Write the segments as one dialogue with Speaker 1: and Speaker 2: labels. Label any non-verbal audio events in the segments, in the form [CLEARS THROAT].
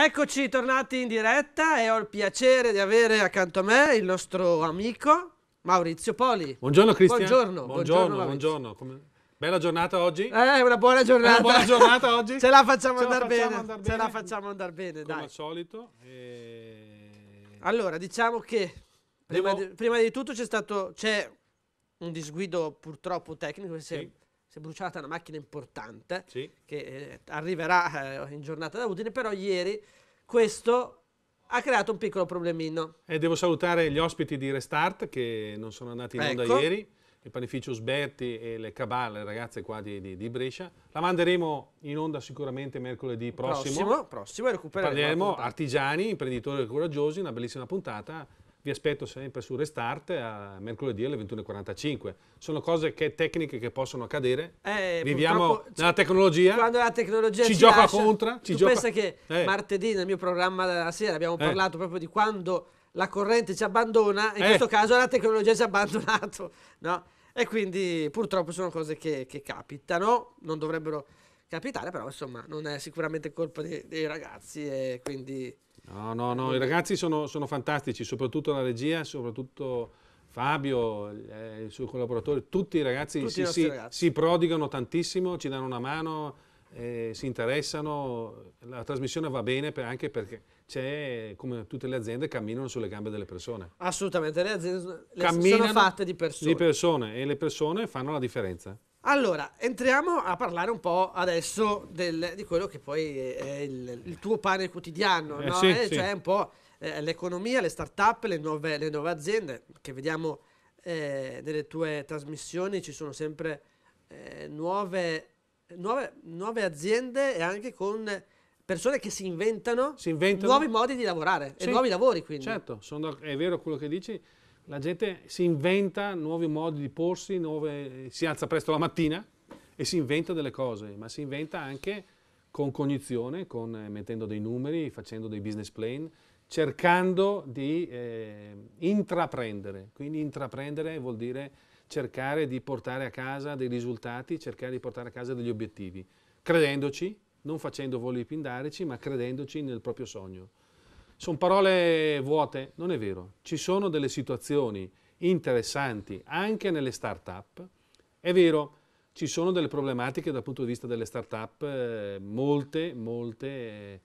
Speaker 1: Eccoci tornati in diretta e ho il piacere di avere accanto a me il nostro amico Maurizio Poli. Buongiorno Cristian. Buongiorno. Buongiorno, buongiorno.
Speaker 2: Bella giornata oggi? Eh, una buona giornata. Una buona giornata oggi? [LAUGHS] Ce la
Speaker 1: facciamo, andare, bene. andare bene. Ce la facciamo andare bene, Come al solito. E... Allora, diciamo che Devo... prima, di, prima, di, tutto c'è stato c'è un disguido purtroppo tecnico, che si sì si è bruciata una macchina importante sì. che eh, arriverà eh, in giornata da Udine, però ieri questo ha creato un piccolo
Speaker 2: problemino. E devo salutare gli ospiti di Restart che non sono andati in onda ecco. ieri, il panificio Sberti e le Cabale, le ragazze qua di, di, di, Brescia. La manderemo in onda sicuramente mercoledì prossimo. Prossimo, prossimo
Speaker 1: e recupereremo. Parleremo
Speaker 2: artigiani, imprenditori coraggiosi, una bellissima puntata vi aspetto sempre su Restart a mercoledì alle 21.45. Sono cose che, tecniche che possono accadere. Eh, Viviamo nella tecnologia. Quando la tecnologia ci, ci gioca lascia, contra. Ci tu gioca... pensa che eh.
Speaker 1: martedì nel mio programma della sera abbiamo eh. parlato proprio di quando la corrente ci abbandona, in eh. questo caso la tecnologia ci ha abbandonato, [LAUGHS] no? E quindi purtroppo sono cose che, che capitano, non dovrebbero capitare, però insomma non è sicuramente colpa dei, dei ragazzi e quindi
Speaker 2: No, no, no, i ragazzi sono, sono fantastici, soprattutto la regia, soprattutto Fabio, eh, il suo collaboratore, tutti i ragazzi, tutti si, si, ragazzi. si, prodigano tantissimo, ci danno una mano, eh, si interessano, la trasmissione va bene per, anche perché c'è, come tutte le aziende, camminano sulle gambe delle persone.
Speaker 1: Assolutamente, le aziende le sono fatte di persone. Di
Speaker 2: persone e le persone fanno la differenza.
Speaker 1: Allora, entriamo a parlare un po' adesso del, di quello che poi è il, il tuo pane quotidiano, eh, no? sì, eh, sì. cioè un po' eh, l'economia, le start-up, le nuove, le nuove aziende che vediamo eh, nelle tue trasmissioni, ci sono sempre eh, nuove, nuove, nuove, aziende e
Speaker 2: anche con
Speaker 1: persone che si inventano, si inventano. nuovi modi di lavorare sì. e nuovi lavori quindi. Certo,
Speaker 2: sono, è vero quello che dici la gente si inventa nuovi modi di porsi, nuove, si alza presto la mattina e si inventa delle cose, ma si inventa anche con cognizione, con, eh, mettendo dei numeri, facendo dei business plan, cercando di eh, intraprendere. Quindi intraprendere vuol dire cercare di portare a casa dei risultati, cercare di portare a casa degli obiettivi, credendoci, non facendo voli pindarici, ma credendoci nel proprio sogno. Sono parole vuote, non è vero. Ci sono delle situazioni interessanti anche nelle start-up. È vero, ci sono delle problematiche dal punto di vista delle start-up, eh, molte, molte eh,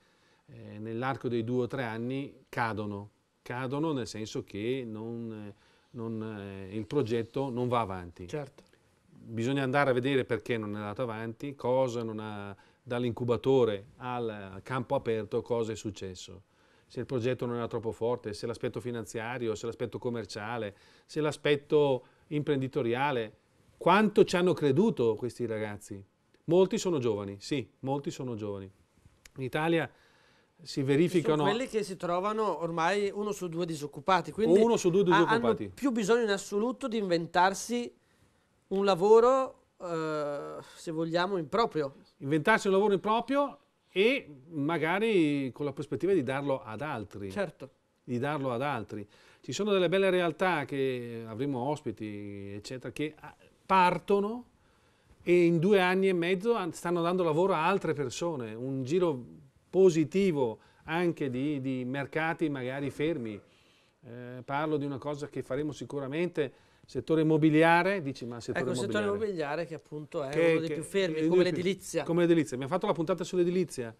Speaker 2: eh, nell'arco dei due o tre anni cadono, cadono nel senso che non, non, il progetto non va avanti. Certo. Bisogna andare a vedere perché non è andato avanti, cosa non ha dall'incubatore al campo aperto, cosa è successo se il progetto non era troppo forte, se l'aspetto finanziario, se l'aspetto commerciale, se l'aspetto imprenditoriale. Quanto ci hanno creduto questi ragazzi? Molti sono giovani, sì, molti sono giovani. In Italia si verificano... Sono quelli
Speaker 1: che si trovano ormai uno su due disoccupati, quindi uno su due disoccupati. hanno più bisogno in assoluto di inventarsi
Speaker 2: un lavoro, eh, se vogliamo, proprio. Inventarsi un lavoro improprio e magari con la prospettiva di darlo ad altri. Certo. Di darlo ad altri. Ci sono delle belle realtà che avremo ospiti, eccetera, che ah, partono e in due anni e mezzo stanno dando lavoro a altre persone, un giro positivo anche di, di mercati magari fermi. Eh, parlo di una cosa che faremo sicuramente Settore immobiliare, dici ma settore ecco, immobiliare. settore
Speaker 1: immobiliare che appunto è che, uno dei che, più fermi, come, come l'edilizia.
Speaker 2: Come l'edilizia. Abbiamo fatto la puntata sull'edilizia.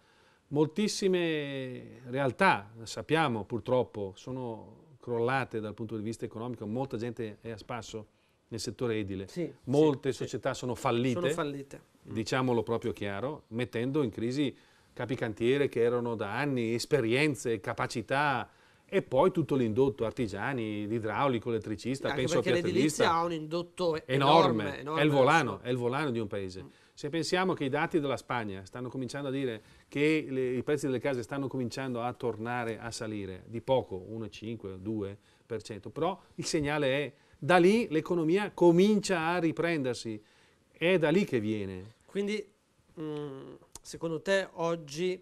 Speaker 2: Moltissime realtà, sappiamo purtroppo, sono crollate dal punto di vista economico, molta gente è a spasso nel settore edile. Sì, Molte sì, società sì. sono fallite. Sono fallite. Mm. Diciamolo proprio chiaro, mettendo in crisi capi cantiere che erano da anni, esperienze, capacità, e poi tutto l'indotto, artigiani, l'idraulico, l'elettricista, Anche penso a piattellista. Perché l'edilizia ha
Speaker 1: un indotto enorme, enorme, enorme è, il volano,
Speaker 2: è il volano di un paese. Mm. Se pensiamo che i dati della Spagna stanno cominciando a dire che le, i prezzi delle case stanno cominciando a tornare a salire, di poco, 1,5, 2%, però il segnale è da lì l'economia comincia a riprendersi, è da lì che viene.
Speaker 1: Quindi mm, secondo te oggi,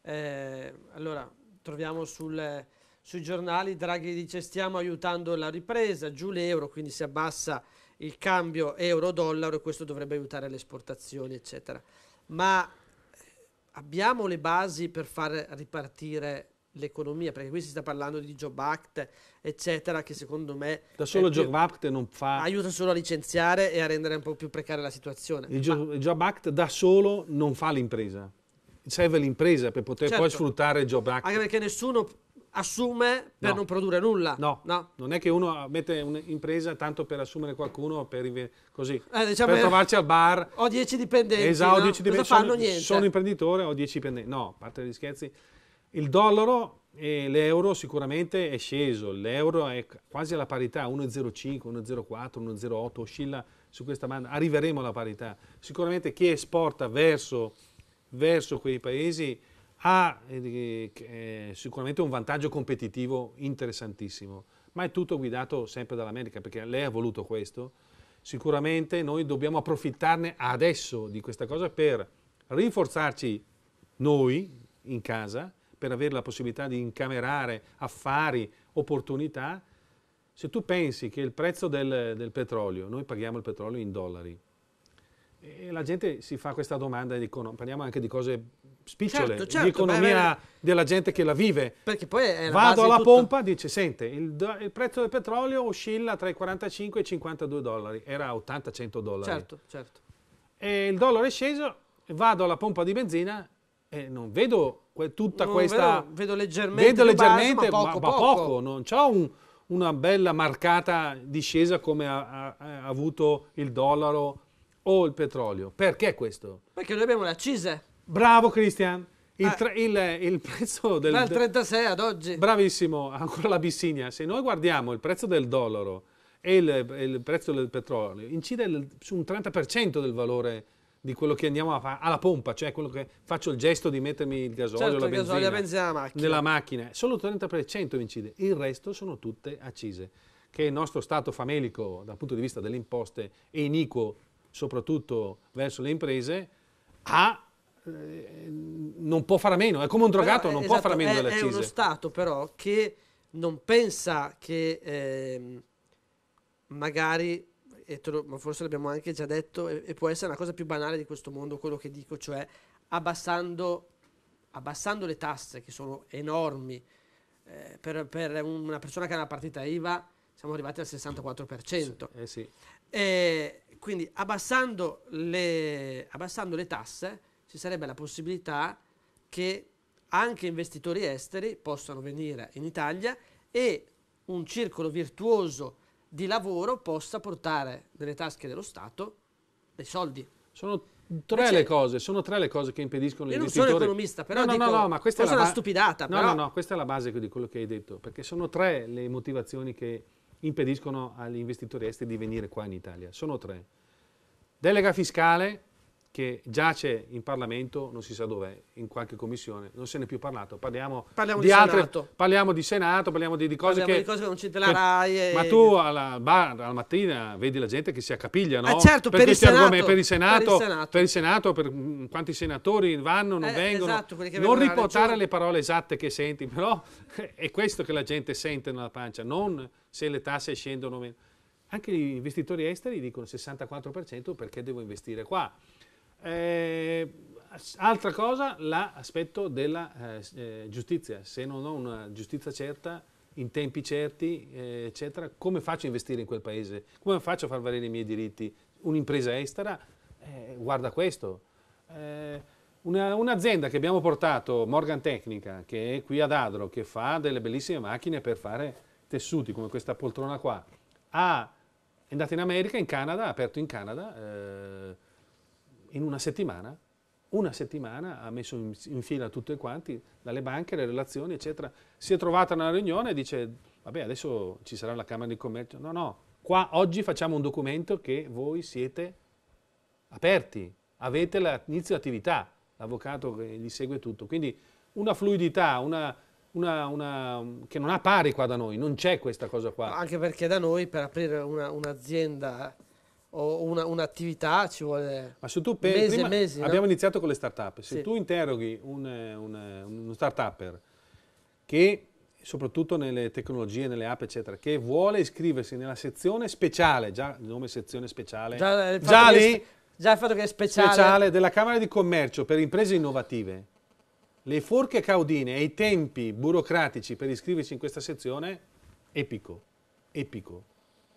Speaker 1: eh, allora troviamo sul sui giornali Draghi dice stiamo aiutando la ripresa, giù l'euro, quindi si abbassa il cambio euro-dollaro e questo dovrebbe aiutare le esportazioni, eccetera. Ma eh, abbiamo le basi per far ripartire l'economia, perché qui si sta parlando di Job Act, eccetera, che secondo me... Da solo più, Job
Speaker 2: Act non fa...
Speaker 1: Aiuta solo a licenziare e a rendere un po' più precaria la situazione.
Speaker 2: Il, Ma... il Job Act da solo non fa l'impresa. Serve l'impresa per poter certo. poi sfruttare il Job Act. Anche perché nessuno assume per no. non produrre nulla. No. no. non è che uno mette un'impresa tanto per assumere qualcuno per, così, eh, diciamo, per trovarci al bar. Ho 10 dipendenti, esatto, no? 10 dipendenti. Sono, sono, imprenditore, ho 10 dipendenti. No, a parte gli scherzi, il dollaro e l'euro sicuramente è sceso, l'euro è quasi alla parità, 1,05, 1,04, 1,08, oscilla su questa banda, arriveremo alla parità. Sicuramente chi esporta verso, verso quei paesi ha eh, eh, sicuramente un vantaggio competitivo interessantissimo, ma è tutto guidato sempre dall'America perché lei ha voluto questo. Sicuramente noi dobbiamo approfittarne adesso di questa cosa per rinforzarci noi in casa, per avere la possibilità di incamerare affari, opportunità. Se tu pensi che il prezzo del, del petrolio, noi paghiamo il petrolio in dollari, e la gente si fa questa domanda, e dicono, parliamo anche di cose spicciole, certo, certo, di economia beh, beh, della gente che la vive. Perché poi è la Vado alla di pompa, dice, sente, il, il, prezzo del petrolio oscilla tra i 45 e i 52 dollari, era 80-100 dollari. Certo, certo. E il dollaro è sceso, vado alla pompa di benzina e non vedo que tutta non questa... Vedo,
Speaker 1: vedo leggermente, vedo leggermente base, ma, poco, ma, ma poco. poco.
Speaker 2: non c'è un, una bella marcata discesa come ha, ha, ha avuto il dollaro o il petrolio. Perché questo? Perché noi abbiamo le accise. Bravo Cristian. Il, ah. tre, il, il prezzo del... Dal 36 ad oggi. Bravissimo, ancora l'Abissinia. Se noi guardiamo il prezzo del dollaro e il, il prezzo del petrolio, incide su un 30% del valore di quello che andiamo a fare alla pompa, cioè quello che faccio il gesto di mettermi il gasolio, certo, la benzina, gasolio, benzina macchina. nella macchina, solo il 30% incide, il resto sono tutte accise, che il nostro stato famelico dal punto di vista delle imposte è iniquo soprattutto verso le imprese, ha, eh, non può fare a meno, è come un drogato, però, non esatto, può fare a meno delle accise. È uno
Speaker 1: Stato però che non pensa che eh, magari, lo, ma forse l'abbiamo anche già detto, e, e, può essere una cosa più banale di questo mondo quello che dico, cioè abbassando, abbassando le tasse che sono enormi eh, per, per, una persona che ha una partita IVA, siamo arrivati al 64%. Sì, eh sì. E, eh, quindi abbassando le, abbassando le tasse ci sarebbe la possibilità che anche investitori esteri possano venire in Italia e un circolo virtuoso di lavoro possa portare nelle tasche dello Stato dei soldi. Sono tre le
Speaker 2: cose, sono tre le cose che impediscono gli investitori. Io non sono economista, però no, dico, no, no, ma questa è una stupidata. No, però. no, no, questa è la base di quello che hai detto, perché sono tre le motivazioni che impediscono agli investitori esteri di venire qua in Italia. Sono tre. Delega fiscale, che giace in Parlamento, non si sa dov'è, in qualche commissione, non se n'è più parlato. Parliamo, parliamo di, di altre, Senato. Parliamo di Senato, parliamo di, di cose parliamo che... Di cose che non c'entra la RAI. E... Ma tu alla bar, alla mattina, vedi la gente che si accapiglia, no? Eh certo, per, il Senato, per, il Senato, per il Senato. Per il Senato, per quanti senatori vanno, non eh, vengono. Esatto, non riportare le parole esatte che senti, però [LAUGHS] è questo che la gente sente nella pancia, non se le tasse scendono o meno. Anche gli investitori esteri dicono 64% perché devo investire qua eh, altra cosa, l'aspetto della eh, eh, giustizia. Se non ho una giustizia certa, in tempi certi, eh, eccetera, come faccio a investire in quel paese? Come faccio a far valere i miei diritti? Un'impresa estera eh, guarda questo. Eh, un'azienda un che abbiamo portato, Morgan Tecnica, che è qui ad Adro, che fa delle bellissime macchine per fare tessuti, come questa poltrona qua, ha, è andata in America, in Canada, ha aperto in Canada in una settimana, una settimana ha messo in, in fila tutti quanti, dalle banche, le relazioni, eccetera. Si è trovata nella riunione e dice, vabbè, adesso ci sarà la Camera di Commercio. No, no, qua oggi facciamo un documento che voi siete aperti, avete l'inizio attività, l'avvocato che gli segue tutto. Quindi una fluidità, una, una, una, che non ha pari qua da noi, non c'è questa cosa qua.
Speaker 1: Anche perché da noi per aprire un'azienda o una, un'attività ci vuole Ma se tu per, mesi prima, mesi. Abbiamo no?
Speaker 2: iniziato con le start-up. Se sì. tu interroghi un, un, uno start-upper che, soprattutto nelle tecnologie, nelle app, eccetera, che vuole iscriversi nella sezione speciale, già il nome sezione speciale, già, già lì... Già il fatto che è speciale. speciale della Camera di Commercio per imprese innovative, le forche caudine e i tempi burocratici per iscriversi in questa sezione, epico, epico.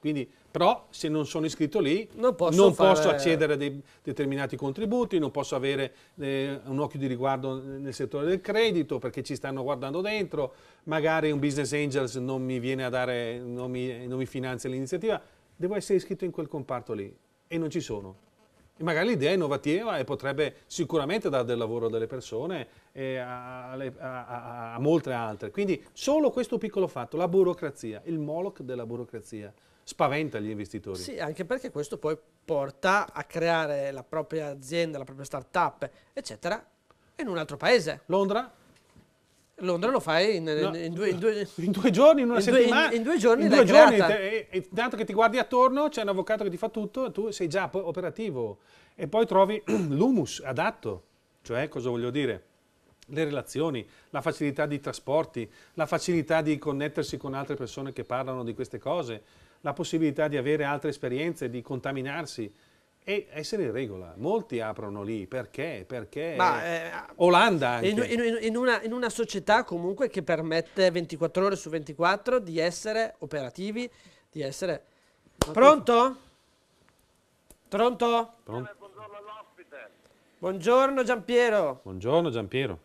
Speaker 2: Quindi, però se non sono iscritto lì non posso, non fare... posso accedere a dei, determinati contributi, non posso avere eh, un occhio di riguardo nel settore del credito perché ci stanno guardando dentro, magari un business angels non mi viene a dare, non mi, non mi finanzia l'iniziativa, devo essere iscritto in quel comparto lì e non ci sono. E magari l'idea è innovativa e potrebbe sicuramente dare del lavoro a delle persone e a, a, a, a molte altre. Quindi solo questo piccolo fatto, la burocrazia, il moloch della burocrazia spaventa gli investitori. Sì, anche perché questo poi
Speaker 1: porta a creare la propria azienda, la propria startup, eccetera, in un altro
Speaker 2: paese. Londra? Londra lo fai in, no,
Speaker 1: in, due, in, due, in due, giorni, in una settimana. Due, in, due giorni, in due giorni te,
Speaker 2: e, e, tanto che ti guardi attorno, c'è un avvocato che ti fa tutto, tu sei già operativo e poi trovi [CLEARS THROAT] l'humus adatto. Cioè, cosa voglio dire? Le relazioni, la facilità di trasporti, la facilità di connettersi con altre persone che parlano di queste cose la possibilità di avere altre esperienze, di contaminarsi e essere in regola. Molti aprono lì perché? Perché Ma, eh, Olanda in, in,
Speaker 1: in, una, in, una, società comunque che permette 24 ore su 24 di essere operativi, di essere Pronto? Pronto? Pronto? Buongiorno Giampiero.
Speaker 2: Buongiorno Giampiero.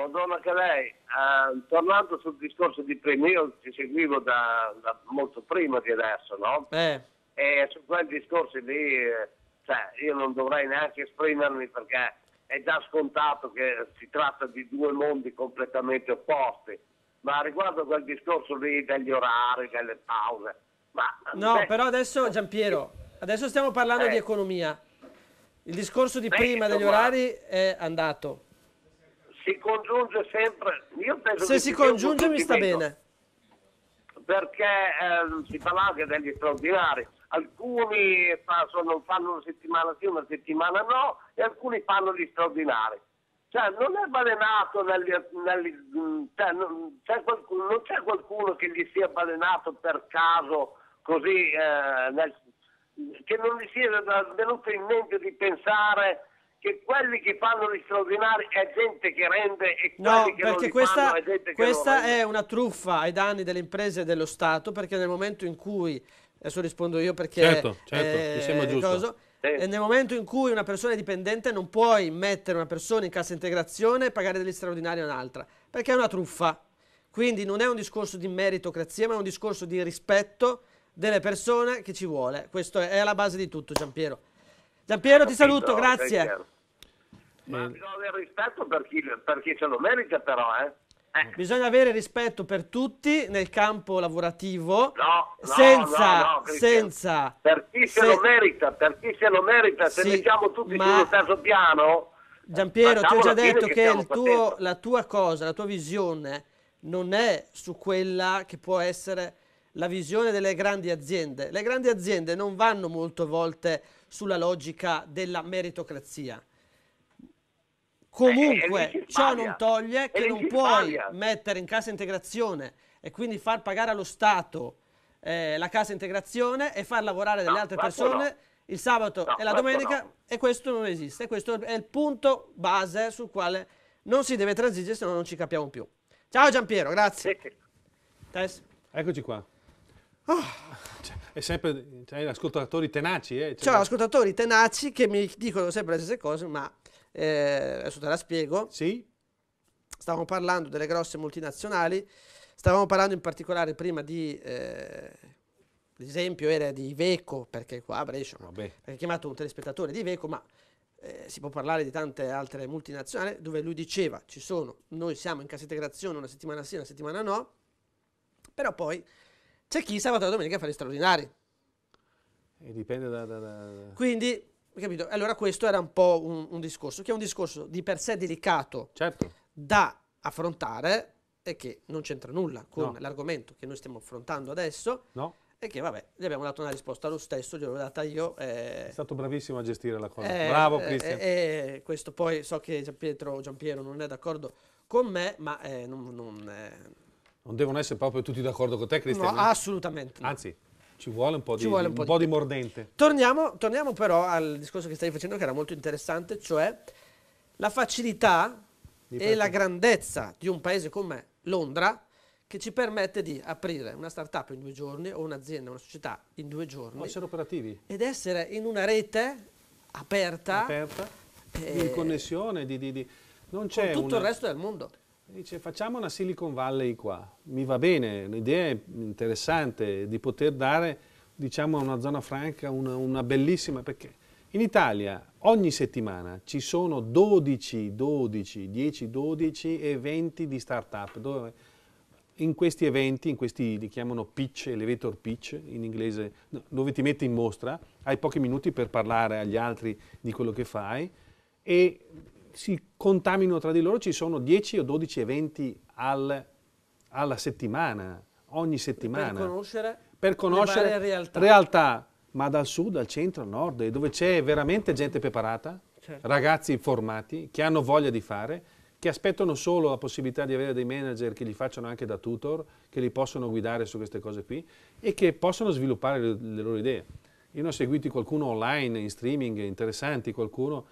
Speaker 3: Madonna che lei, eh, tornando sul discorso di prima, io ti seguivo da, da molto prima di adesso, no? Eh. E su quel discorso lì, eh, cioè, io non dovrei neanche esprimermi perché è già scontato che si tratta di due mondi completamente opposti. Ma riguardo quel discorso lì degli orari, delle pause, ma... No, beh, però
Speaker 1: adesso Giampiero, adesso stiamo parlando eh, di economia. Il discorso di beh, prima degli orari è andato
Speaker 3: si congiunge sempre... Se si congiunge mi sta bene. Perché eh, si parla anche degli straordinari. Alcuni fa, sono, fanno una settimana sì, una settimana no, e alcuni fanno gli straordinari. Cioè, non è balenato, negli, negli, cioè, non, c'è qualcuno, non, c'è qualcuno, che gli sia balenato per caso così eh, nel, che non gli sia venuto in mente di pensare che quelli che fanno gli straordinari è gente che rende e no, quelli che perché non questa, fanno è gente questa che
Speaker 1: non è una truffa ai danni delle imprese e dello Stato perché nel momento in cui adesso rispondo io perché certo, certo, eh, cosa, sì. Eh, nel momento in cui una persona è dipendente non puoi mettere una persona in cassa integrazione e pagare degli straordinari a un'altra perché è una truffa quindi non è un discorso di meritocrazia ma è un discorso di rispetto delle persone che ci vuole questo è, è la base di tutto Giampiero Giampiero, ti saluto, grazie.
Speaker 3: Ma eh. bisogna avere rispetto per chi, per chi ce lo merita però, eh? Eh.
Speaker 1: Bisogna avere rispetto per tutti nel campo lavorativo, no, no, senza, no, senza, Per chi se, se, lo
Speaker 3: merita, per chi se lo merita, se sì, mettiamo tutti ma... sullo stesso piano...
Speaker 1: Giampiero, ti ho già detto che, che tuo, la tua cosa, la tua visione non è su quella che può essere la visione delle grandi aziende. Le grandi aziende non vanno molte volte sulla logica della meritocrazia. Eh, Comunque, eh, ciò non toglie che non puoi mettere in cassa integrazione e quindi far pagare allo Stato eh, la cassa integrazione e far lavorare delle no, altre persone no. il sabato no, e la domenica e questo non esiste. Questo è il punto base sul quale non si deve transigere se no non ci capiamo più. Ciao Giampiero, grazie. Sì.
Speaker 2: Tess. Eccoci qua. Oh è sempre cioè, ascoltatori tenaci. Eh, cioè... Ho cioè,
Speaker 1: ascoltatori tenaci che mi dicono sempre le stesse cose, ma eh, adesso te la spiego. Sì. Stavamo parlando delle grosse multinazionali, stavamo parlando in particolare prima di... Eh, L'esempio era di Iveco, perché qua a Brescia ha ah, chiamato un telespettatore di Iveco, ma eh, si può parlare di tante altre multinazionali, dove lui diceva ci sono, noi siamo in cassa integrazione una settimana sì, una settimana no, però poi c'è chi sabato e domenica fa gli straordinari.
Speaker 2: E dipende da... da, da...
Speaker 1: Quindi, capito? Allora questo era un po' un, un, discorso, che è un discorso di per sé delicato certo. da affrontare e che non c'entra nulla con no. l'argomento che noi stiamo affrontando adesso. No. E che vabbè, gli abbiamo dato una risposta lo stesso, gliel'ho data io.
Speaker 2: Eh, è stato bravissimo a gestire la cosa. Eh, Bravo eh, Cristian.
Speaker 1: Eh, eh, questo poi so che Gian Pietro Gian Piero non è d'accordo con me, ma eh, non, non
Speaker 2: non devono essere proprio tutti d'accordo con te, Cristiano. No, assolutamente. Anzi, ci vuole un po' di, un po un di, po di mordente.
Speaker 1: Torniamo, torniamo, però al discorso che stavi facendo, che era molto interessante, cioè la facilità e la grandezza di un paese come Londra che ci permette di aprire una startup in due giorni o un'azienda, una società in due giorni. essere operativi. Ed essere in una rete aperta. Aperta.
Speaker 2: Eh, di connessione, di, di, di non c'è con tutto una... il resto del mondo dice facciamo una Silicon Valley qua, mi va bene, l'idea è interessante di poter dare diciamo a una zona franca una, una bellissima, perché in Italia ogni settimana ci sono 12, 12, 10, 12 eventi di start-up, dove in questi eventi, in questi li chiamano pitch, elevator pitch in inglese, dove ti metti in mostra, hai pochi minuti per parlare agli altri di quello che fai e si contaminano tra di loro, ci sono 10 o 12 eventi al, alla settimana, ogni settimana. Per conoscere, per conoscere realtà. realtà. ma dal sud, al centro, al nord, dove c'è veramente gente preparata, certo. ragazzi formati, che hanno voglia di fare, che aspettano solo la possibilità di avere dei manager che li facciano anche da tutor, che li possono guidare su queste cose qui e che possono sviluppare le, le loro idee. Io ne ho seguiti qualcuno online, in streaming, interessanti, qualcuno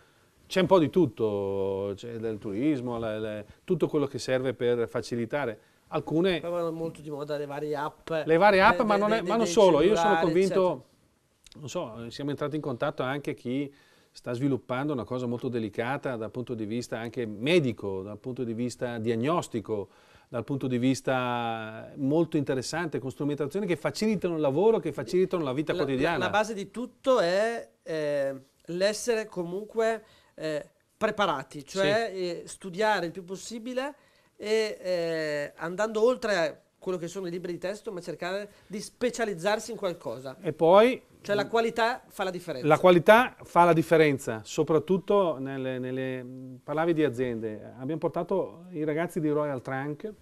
Speaker 2: c'è un po' di tutto, c'è del turismo, le, le, tutto quello che serve per facilitare. Alcune... Poi vanno molto di moda le
Speaker 1: varie app. Le varie app, le, ma, non, è, ma non solo, io sono convinto,
Speaker 2: eccetera. non so, eh, siamo entrati in contatto anche chi sta sviluppando una cosa molto delicata dal punto di vista anche medico, dal punto di vista diagnostico, dal punto di vista eh, molto interessante, con strumentazioni che facilitano il lavoro, che facilitano la vita la, quotidiana. La, la, base
Speaker 1: di tutto è eh, l'essere comunque eh, preparati, cioè sì. eh, studiare il più possibile e eh, andando oltre a quello che sono i libri di testo, ma cercare di specializzarsi in qualcosa. E poi... Cioè la qualità fa la differenza.
Speaker 2: La qualità fa la differenza, soprattutto nelle... nelle parlavi di aziende. Abbiamo portato i ragazzi di Royal Trunk,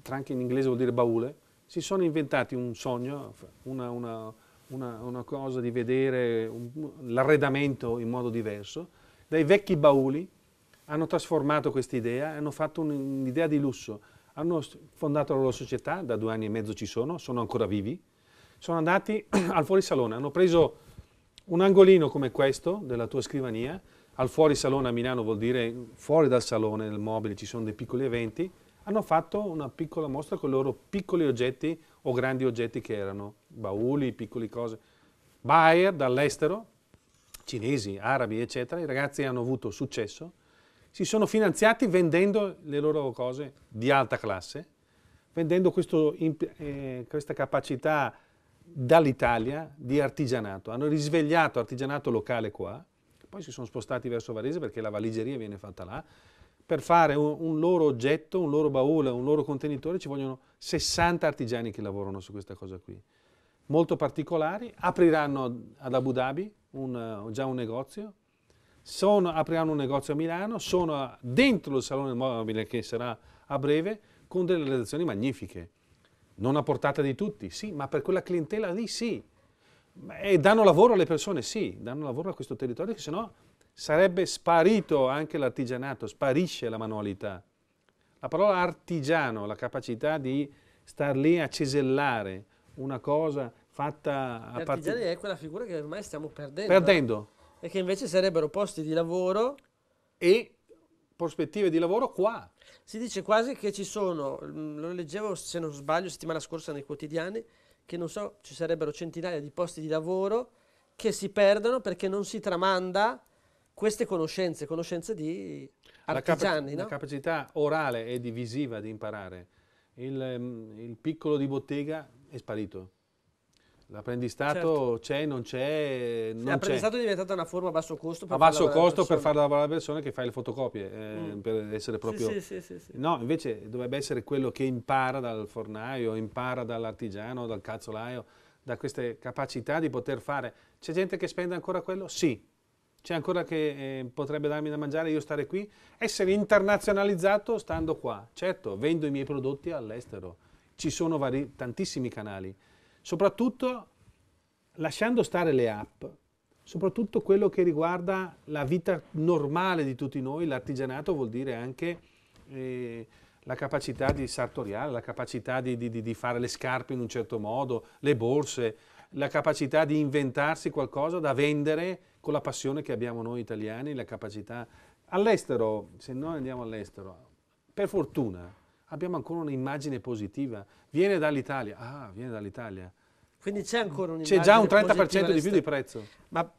Speaker 2: Trunk in inglese vuol dire baule, si sono inventati un sogno, una, una, una, una cosa di vedere l'arredamento in modo diverso dai vecchi bauli hanno trasformato questa idea, hanno fatto un'idea di lusso, hanno fondato la loro società, da due anni e mezzo ci sono, sono ancora vivi, sono andati [CLEARS THROAT] al fuori salone, hanno preso un angolino come questo della tua scrivania, al fuori salone a Milano vuol dire fuori dal salone nel mobile ci sono dei piccoli eventi, hanno fatto una piccola mostra con i loro piccoli oggetti o grandi oggetti che erano, bauli, piccole cose. Bayer dall'estero, cinesi, arabi, eccetera, i ragazzi hanno avuto successo, si sono finanziati vendendo le loro cose di alta classe, vendendo questo, eh, questa capacità dall'Italia di artigianato. Hanno risvegliato artigianato locale qua, poi si sono spostati verso Varese perché la valigeria viene fatta là, per fare un, un, loro oggetto, un loro baule, un loro contenitore ci vogliono 60 artigiani che lavorano su questa cosa qui molto particolari, apriranno ad Abu Dhabi un, eh, già un negozio, sono, apriranno un negozio a Milano, sono dentro il salone mobile che sarà a breve con delle realizzazioni magnifiche, non a portata di tutti, sì, ma per quella clientela lì sì, e danno lavoro alle persone, sì, danno lavoro a questo territorio che sennò sarebbe sparito anche l'artigianato, sparisce la manualità. La parola artigiano, la capacità di star lì a cesellare, una cosa fatta a partire...
Speaker 1: è quella figura che ormai stiamo perdendo. Perdendo. E che invece sarebbero posti di lavoro... E prospettive di lavoro qua. Si dice quasi che ci sono, mm, lo leggevo se non sbaglio settimana scorsa nei quotidiani, che non so, ci sarebbero centinaia di posti di lavoro che si perdono perché non si tramanda queste conoscenze, conoscenze di artigiani. La, cap- no? la
Speaker 2: capacità orale e divisiva di imparare. Il, mm, il piccolo di bottega è sparito. L'apprendistato certo. c'è, non c'è. Non l'apprendistato
Speaker 1: è diventata una forma a basso costo per A basso costo per far
Speaker 2: lavorare la persona che fa le fotocopie, eh, mm. per essere proprio. Sì, sì, sì, sì, No, invece dovrebbe essere quello che impara dal fornaio, impara dall'artigiano, dal calzolaio, da queste capacità di poter fare. C'è gente che spende ancora quello? Sì. C'è ancora che eh, potrebbe darmi da mangiare, io stare qui? Essere internazionalizzato stando qua. Certo, vendo i miei prodotti all'estero ci sono vari, tantissimi canali, soprattutto lasciando stare le app, soprattutto quello che riguarda la vita normale di tutti noi, l'artigianato vuol dire anche eh, la capacità di sartoriale, la capacità di, di, di, fare le scarpe in un certo modo, le borse, la capacità di inventarsi qualcosa da vendere con la passione che abbiamo noi italiani, la capacità all'estero, se noi andiamo all'estero, per fortuna abbiamo ancora un'immagine positiva. Viene dall'Italia, ah, viene dall'Italia.
Speaker 1: Quindi c'è ancora un'immagine positiva. C'è già un 30% di più di prezzo. Ma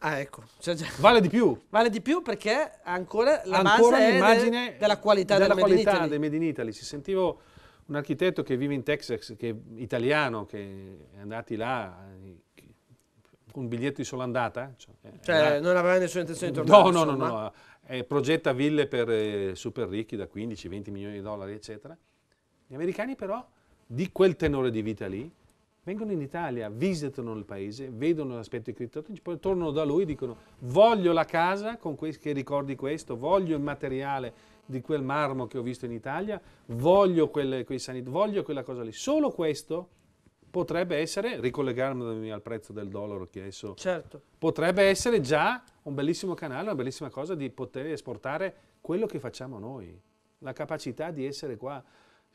Speaker 1: Ah, ecco. Cioè, vale di più. Vale di più perché ancora la ancora base de,
Speaker 2: della qualità della, della qualità Made del Made in Italy. Si sentivo un architetto che vive in Texas, che è italiano, che è andato là con un biglietto di sola andata. Cioè, cioè non aveva nessuna intenzione di tornare. No, no, no, no, eh, progetta ville per eh, super ricchi da 15-20 milioni di dollari, eccetera. Gli americani però di quel tenore di vita lì vengono in Italia, visitano il paese, vedono l'aspetto criptografico, poi tornano da lui e dicono voglio la casa che ricordi questo, voglio il materiale di quel marmo che ho visto in Italia, voglio, quelle, sanit- voglio quella cosa lì. Solo questo potrebbe essere, ricollegarmi al prezzo del dollaro che adesso... Certo. Potrebbe essere già un bellissimo canale, una bellissima cosa di poter esportare quello che facciamo noi, la capacità di essere qua.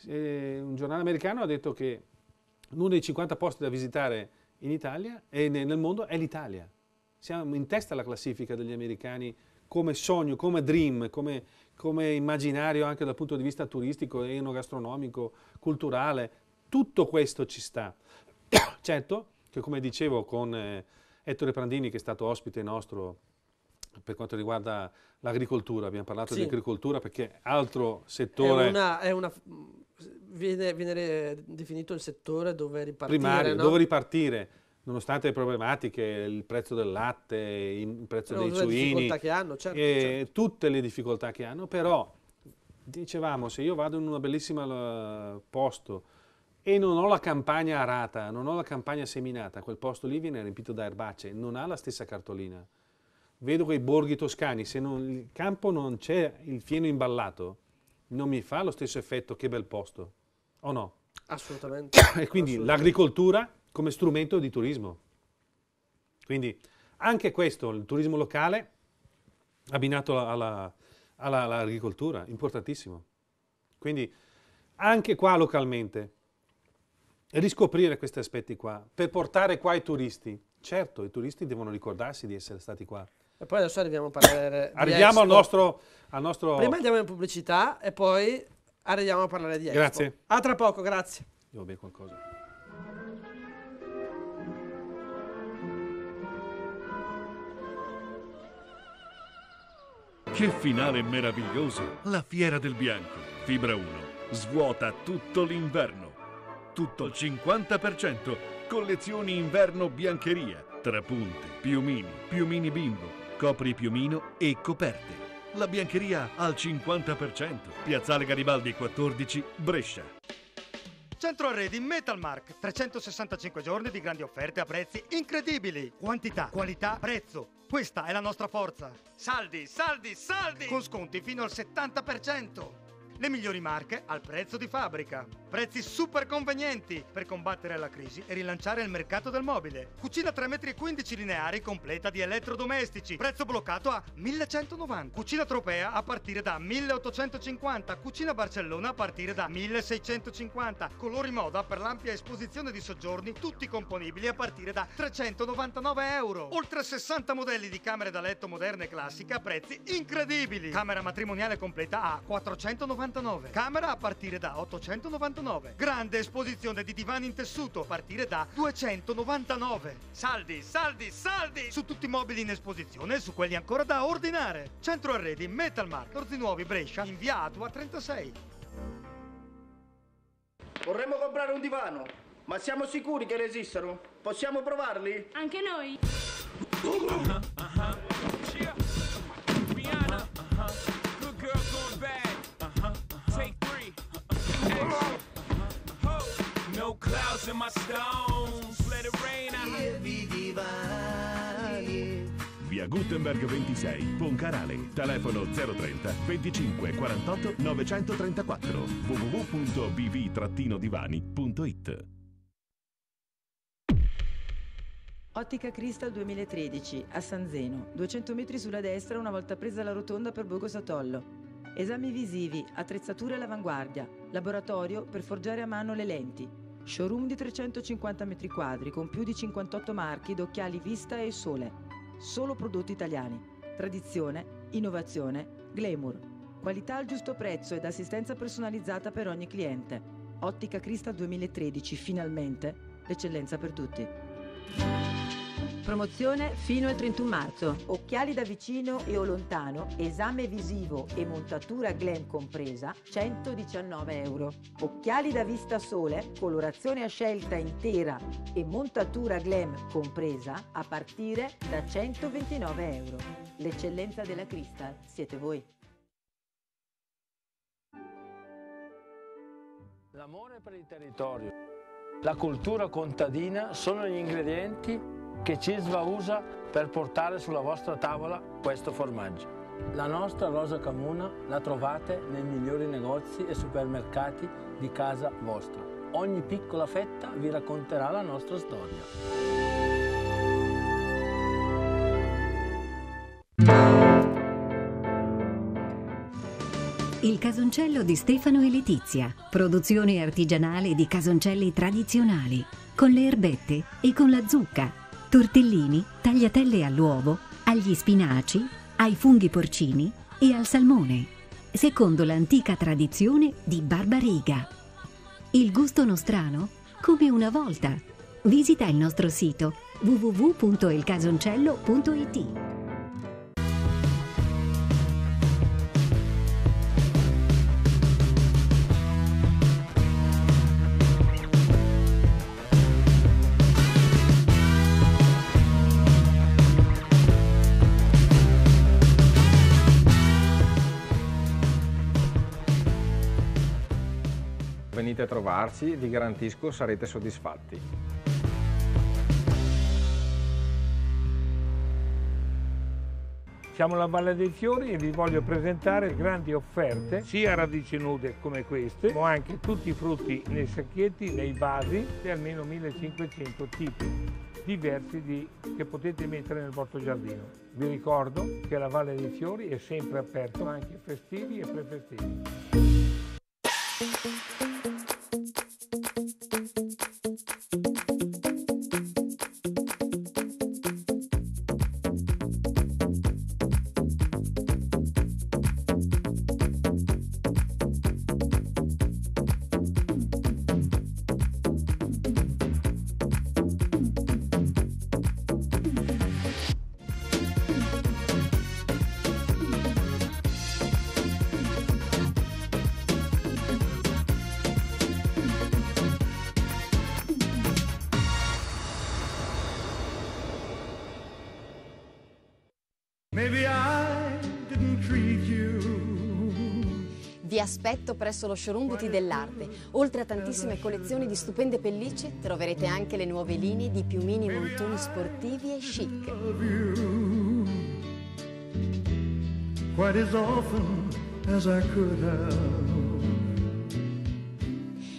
Speaker 2: Eh, un giornale americano ha detto che uno dei 50 posti da visitare in Italia e nel mondo è l'Italia. Siamo in testa alla classifica degli americani come sogno, come dream, come, come immaginario anche dal punto di vista turistico, enogastronomico, culturale. Tutto questo ci sta. [COUGHS] certo che come dicevo con eh, Ettore Prandini che è stato ospite nostro per quanto riguarda l'agricoltura, abbiamo parlato sì. di agricoltura perché altro settore... È
Speaker 1: una, è una, viene, viene, definito il settore dove ripartire. Primario, no? dove
Speaker 2: ripartire, nonostante le problematiche, il prezzo del latte, il prezzo però dei suini, le
Speaker 1: hanno, certo, eh,
Speaker 2: certo. tutte le difficoltà che hanno, però dicevamo se io vado in un bellissimo eh, posto, e non ho la campagna arata, non ho la campagna seminata, quel posto lì viene riempito da erbacce, non ha la stessa cartolina. Vedo quei borghi toscani, se non, il campo non c'è il fieno imballato, non mi fa lo stesso effetto, che bel posto, o no?
Speaker 1: Assolutamente.
Speaker 2: [COUGHS] e quindi l'agricoltura come strumento di turismo. Quindi anche questo, il turismo locale abbinato alla, alla, all'agricoltura, importantissimo. Quindi anche qua localmente riscoprire questi aspetti qua, per portare qua i turisti. Certo, i turisti devono ricordarsi di essere stati qua.
Speaker 1: E poi adesso arriviamo a parlare Arriviamo al nostro,
Speaker 2: al nostro... Prima
Speaker 1: andiamo in pubblicità e poi arriviamo a parlare di Expo. Grazie. A tra poco, grazie.
Speaker 2: Devo bere qualcosa. Che finale meraviglioso! La Fiera del Bianco, Fibra 1, svuota tutto l'inverno tutto il 50%. Collezioni inverno biancheria, trapunte, piumini, piumini bimbo, copri piumino e coperte. La biancheria al 50%. Piazzale Garibaldi 14, Brescia.
Speaker 4: Centro Arredi Metalmark. 365 giorni di grandi offerte a prezzi incredibili. Quantità, qualità, prezzo. Questa è la nostra forza. Saldi, saldi, saldi! Con sconti fino al 70%. Le migliori marche al prezzo di fabbrica. Prezzi super convenienti per combattere la crisi e rilanciare il mercato del mobile. Cucina 3,15 m lineari completa di elettrodomestici. Prezzo bloccato a 1190. Cucina Tropea a partire da 1850. Cucina Barcellona a partire da 1650. Colori moda per l'ampia esposizione di soggiorni, tutti componibili a partire da 399 euro. Oltre 60 modelli di camere da letto moderne e classiche a prezzi incredibili. Camera matrimoniale completa a 490 899, camera a partire da 899, grande esposizione di divani in tessuto a partire da 299. Saldi, saldi, saldi! Su tutti i mobili in esposizione e su quelli ancora da ordinare. Centro Arredi, Metal Mart, Orzinuovi, Brescia, in via Atua 36. Vorremmo comprare un divano, ma siamo sicuri che ne esistano? Possiamo provarli?
Speaker 1: Anche noi! Uh
Speaker 4: -huh, uh -huh.
Speaker 3: Uh -huh. in my stones. Let it rain.
Speaker 2: Via Gutenberg 26, Poncarale. Telefono 030 25 48 934. www.bv-divani.it
Speaker 4: Ottica Crystal 2013, a San Zeno, 200 metri sulla destra una volta presa la rotonda per Borgo Satollo. Esami visivi, attrezzature all'avanguardia, laboratorio per forgiare a mano le lenti, Showroom di 350 m2 con più di 58 marchi d'occhiali vista e sole. Solo prodotti italiani. Tradizione, innovazione, glamour. Qualità al giusto prezzo ed assistenza personalizzata per ogni cliente. Ottica Crista 2013, finalmente, l'eccellenza per tutti. Promozione fino al 31 marzo. Occhiali da vicino e o lontano, esame visivo e montatura Glen compresa, 119 euro. Occhiali da vista sole, colorazione a scelta intera e montatura Glen compresa, a partire da 129 euro. L'eccellenza della Crystal siete voi.
Speaker 2: L'amore per il territorio, la cultura contadina sono gli ingredienti che CISVA usa per portare sulla vostra tavola questo formaggio. La nostra rosa camuna la trovate nei migliori negozi e supermercati di casa vostra. Ogni piccola fetta vi racconterà la nostra storia.
Speaker 1: Il casoncello di Stefano e Letizia, produzione artigianale di casoncelli tradizionali, con le erbette e con la zucca tortellini, tagliatelle all'uovo, agli spinaci, ai funghi porcini e al salmone, secondo l'antica tradizione di Barbariga. Il gusto nostrano? Come una volta. Visita il nostro sito www.elcasoncello.it.
Speaker 2: venite a trovarci, vi garantisco sarete soddisfatti. Siamo alla Valle dei Fiori e vi voglio presentare grandi offerte, sia radici nude come queste, ma anche tutti i frutti nei sacchetti, nei vasi, e almeno 1500 tipi diversi di, che potete mettere nel vostro giardino. Vi ricordo che la Valle dei Fiori è sempre aperta anche festivi e prefestivi.
Speaker 4: aspetto presso lo showroom Buti dell'Arte. Oltre a tantissime collezioni di stupende pellicce, troverete anche le nuove linee di piumini montoni sportivi e chic.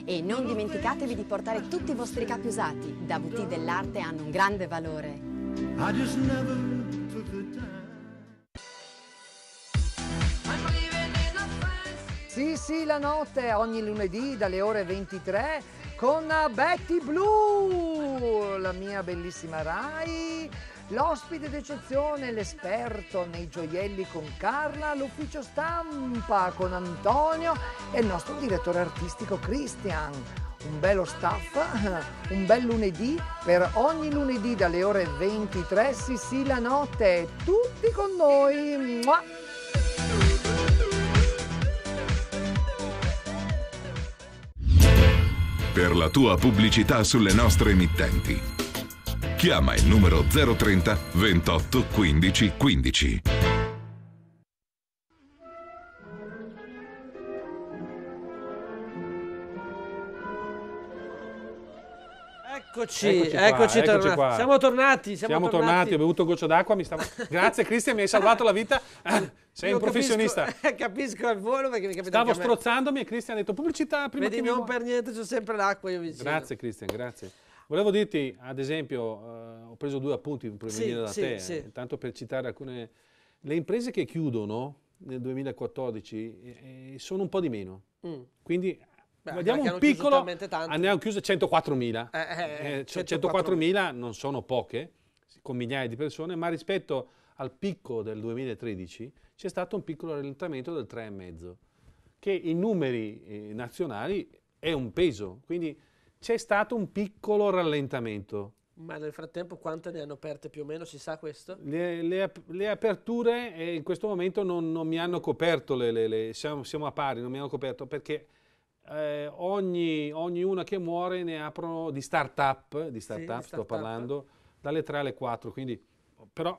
Speaker 4: E non dimenticatevi di portare tutti i vostri capi usati. Da Boutique dell'Arte hanno un grande valore. I just never... Sì, sì, la notte, ogni lunedì dalle ore 23 con Betty Blue, la mia bellissima Rai, l'ospite d'eccezione, l'esperto nei gioielli con Carla, l'ufficio stampa con Antonio e il nostro direttore artistico Christian. Un bello staff, [LAUGHS] un bel lunedì, per ogni lunedì dalle ore 23, sì sì la notte, tutti con noi. Mua!
Speaker 2: per la tua pubblicità sulle nostre emittenti. Chiama il numero 030 28 15 15.
Speaker 1: Eccoci, eccoci, qua, eccoci torna- qua. Siamo tornati. Siamo, siamo tornati. tornati. ho bevuto
Speaker 2: goccia d'acqua. Stavo... [LAUGHS] Grazie, Cristian, mi hai salvato la vita. [LAUGHS] Sei Io un professionista. [LAUGHS]
Speaker 1: Eh, capisco al volo perché mi capita Stavo
Speaker 2: strozzandomi e Cristian ha detto pubblicità prima Vedi, non mi... per
Speaker 1: niente, c'è sempre l'acqua io vicino. Grazie
Speaker 2: Cristian, grazie. Volevo dirti, ad esempio, uh, ho preso due appunti per sì, venire da sì, te, sì. Eh, tanto per citare alcune... Le imprese che chiudono nel 2014 eh, eh, sono un po' di meno. Mm. Quindi
Speaker 1: Beh, un piccolo, ne hanno
Speaker 2: chiuso 104.000. Eh, eh, 104.000 cioè, non sono poche, con migliaia di persone, ma rispetto al picco del 2013 c'è stato un piccolo rallentamento del 3,5, che in numeri eh, nazionali è un peso, quindi c'è stato un piccolo rallentamento.
Speaker 1: Ma nel frattempo quante ne hanno aperte più o meno, si sa questo?
Speaker 2: Le, le, ap le aperture eh, in questo momento non, non mi hanno coperto, le, siamo, siamo, a pari, non mi hanno coperto perché eh, ogni, una che muore ne aprono di start-up, di start-up sì, sto start parlando, dalle 3 alle 4, quindi però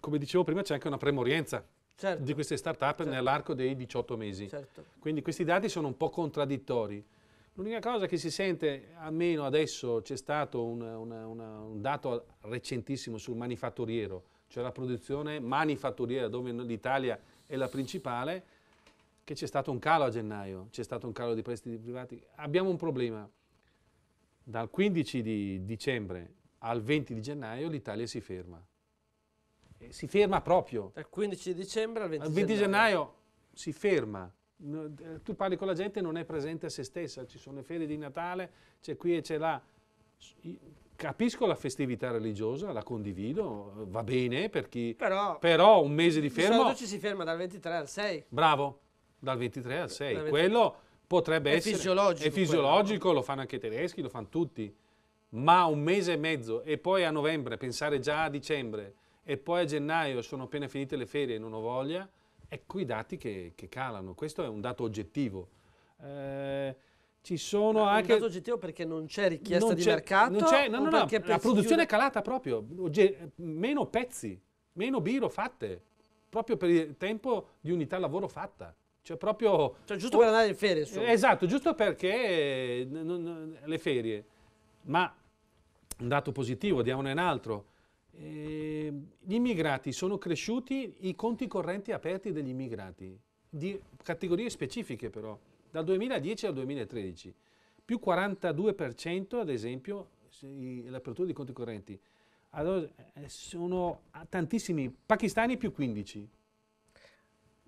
Speaker 2: come dicevo prima, c'è anche una premorienza certo. di queste start-up certo. nell'arco dei 18 mesi. Certo. Quindi questi dati sono un po' contraddittori. L'unica cosa che si sente, almeno adesso c'è stato un, una, una, un dato recentissimo sul manifatturiero, cioè la produzione manifatturiera, dove l'Italia è la principale, che c'è stato un calo a gennaio, c'è stato un calo di prestiti privati. Abbiamo un problema. Dal 15 di dicembre al 20 di gennaio l'Italia si ferma. Eh, si ferma proprio. Dal 15 dicembre al 20, al 20 gennaio. gennaio si ferma. Tu parli con la gente e non è presente a se stessa, ci sono le ferie di Natale, c'è qui e c'è là. Capisco la festività religiosa, la condivido, eh, va bene per chi... Però, però un mese di fermo... Di ci
Speaker 1: si ferma dal 23 al 6.
Speaker 2: Bravo, dal 23 al 6. 23. Quello potrebbe è essere... Fisiologico, è fisiologico, quello. lo fanno anche i tedeschi, lo fanno tutti. Ma un mese e mezzo e poi a novembre, pensare già a dicembre, e poi a gennaio sono appena finite le ferie e non ho voglia, ecco i dati che, che calano. Questo è un dato oggettivo.
Speaker 1: Eh, ci sono no, anche... Un dato oggettivo perché non c'è richiesta non di mercato? Non c'è, no, no, no, la produzione è
Speaker 2: calata proprio, meno pezzi, meno biro fatte, proprio per il tempo di unità lavoro fatta. Cioè proprio... Cioè giusto per andare in ferie, insomma. Eh, esatto, giusto perché eh, le ferie. Ma un dato positivo, diamone un altro eh, gli immigrati sono cresciuti i conti correnti aperti degli immigrati, di categorie specifiche però, dal 2010 al 2013, più 42% ad esempio l'apertura di conti correnti. Allora, eh, sono tantissimi, pakistani più 15.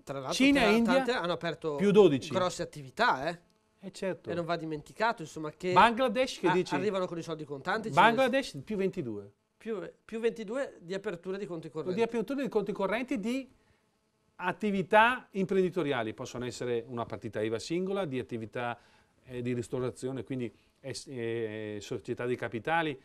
Speaker 2: Tra l'altro Cina e India
Speaker 1: hanno aperto più 12. grosse attività, eh? Eh certo. E non va dimenticato, insomma, che Bangladesh che dice, arrivano con i soldi contanti. Bangladesh
Speaker 2: più 22 più, più 22 di apertura di conti correnti. Di apertura di conti correnti di attività imprenditoriali, possono essere una partita IVA singola, di attività eh, di ristorazione, quindi eh, eh, società di capitali,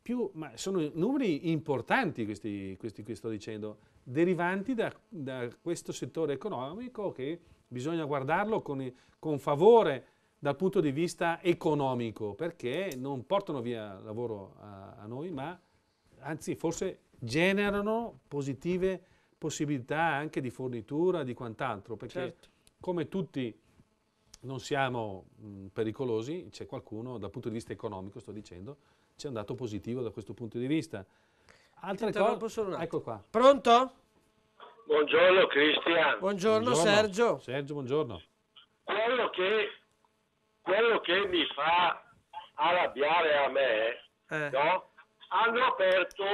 Speaker 2: più, ma sono numeri importanti questi, questi che sto dicendo, derivanti da, da, questo settore economico che bisogna guardarlo con, con favore dal punto di vista economico, perché non portano via lavoro a, a noi, ma anzi forse generano positive possibilità anche di fornitura, di quant'altro, perché certo. come tutti non siamo mh, mm, pericolosi, c'è qualcuno dal punto di vista economico, sto dicendo, c'è un dato positivo da questo punto di vista.
Speaker 1: Altre cose, ecco qua.
Speaker 2: Pronto?
Speaker 5: Buongiorno Cristian.
Speaker 2: Buongiorno, buongiorno, Sergio. Sergio, buongiorno.
Speaker 5: Quello che, quello che mi fa arrabbiare a me, eh. no? hanno aperto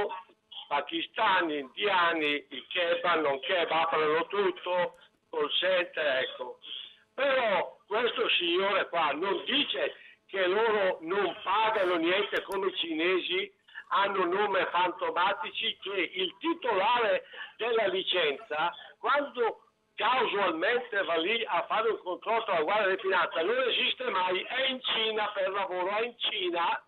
Speaker 5: pakistani, indiani, i kebab, non kebab, aprono tutto, call center, ecco. Però questo signore qua non dice che loro non pagano niente come i cinesi, hanno nome fantomatici che il titolare della licenza, quando casualmente va lì a fare un controllo alla Guardia di Finanza, non esiste mai, è in Cina per lavoro, è in Cina,